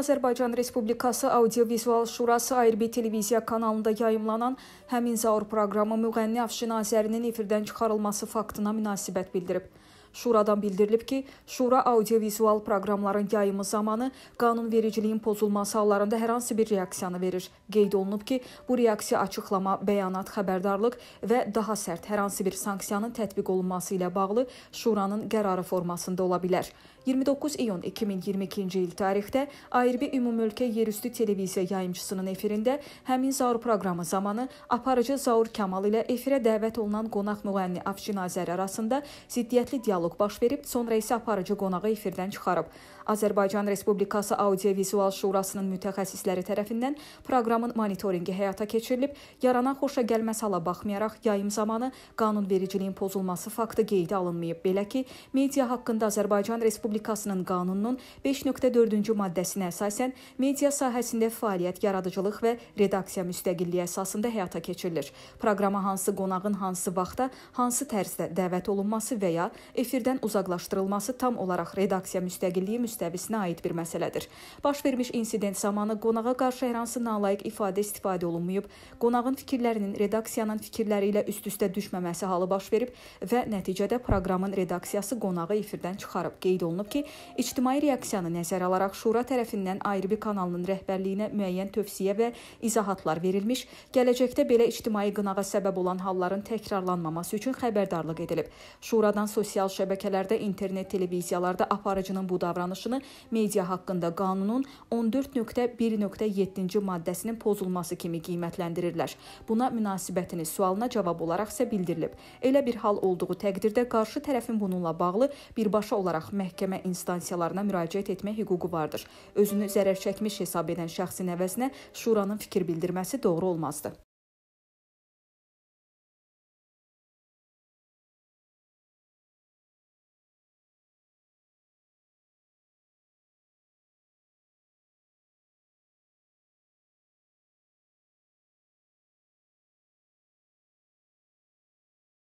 Azərbaycan Respublikası Audiovizual Şurası ARB televiziya kanalında yayımlanan həmin zaur proqramı müğənni Afşin Azərinin efirdən çıxarılması faktına münasibət bildirib. Şuradan bildirilib ki, Şura audiovizual proqramların yayımı zamanı qanunvericiliyin pozulması hallarında hər hansı bir reaksiyanı verir. Qeyd olunub ki, bu reaksiya açıqlama, bəyanat, xəbərdarlıq və daha sərt hər hansı bir sanksiyanın tətbiq olunması ilə bağlı Şuranın qərarı formasında ola bilər. 29 iyun 2022-ci il tarixdə ARB Ümumölkə Yerüstü Televiziya yayımçısının efirində həmin Zaur proqramı zamanı aparıcı Zaur Kamal ilə efirə dəvət olunan qonaq müğənni Afşin Azər arasında ziddiyyətli dialoq dialoq baş verib, sonra isə aparıcı qonağı efirdən çıxarıb. Azərbaycan Respublikası Audiovizual Şurasının mütəxəssisləri tərəfindən proqramın monitorinqi həyata keçirilib, yaranan xoşa gəlməz hala baxmayaraq yayım zamanı qanunvericiliyin pozulması faktı qeydə alınmayıb. Belə ki, media haqqında Azərbaycan Respublikasının qanununun 5.4-cü maddəsinə əsasən media sahəsində fəaliyyət, yaradıcılıq və redaksiya müstəqilliyi əsasında həyata keçirilir. Proqrama hansı qonağın hansı vaxtda, hansı tərzdə dəvət olunması və ya efir efirdən uzaqlaşdırılması tam olaraq redaksiya müstəqilliyi müstəvisinə aid bir məsələdir. Baş vermiş insident zamanı qonağa qarşı hər hansı nalayiq ifadə istifadə olunmayıb, qonağın fikirlərinin redaksiyanın fikirləri ilə üst-üstə düşməməsi halı baş verib və nəticədə proqramın redaksiyası qonağı efirdən çıxarıb. Qeyd olunub ki, ictimai reaksiyanı nəzərə alaraq şura tərəfindən ayrı bir kanalın rəhbərliyinə müəyyən tövsiyə və izahatlar verilmiş, gələcəkdə belə ictimai qınağa səbəb olan halların təkrarlanmaması üçün xəbərdarlıq edilib. Şuradan sosial şəbəkə şəbəkələrdə, internet televiziyalarda aparıcının bu davranışını media haqqında qanunun 14.1.7-ci maddəsinin pozulması kimi qiymətləndirirlər. Buna münasibətini sualına cavab olaraq isə bildirilib. Elə bir hal olduğu təqdirdə qarşı tərəfin bununla bağlı birbaşa olaraq məhkəmə instansiyalarına müraciət etmək hüququ vardır. Özünü zərər çəkmiş hesab edən şəxsin əvəzinə şuranın fikir bildirməsi doğru olmazdı.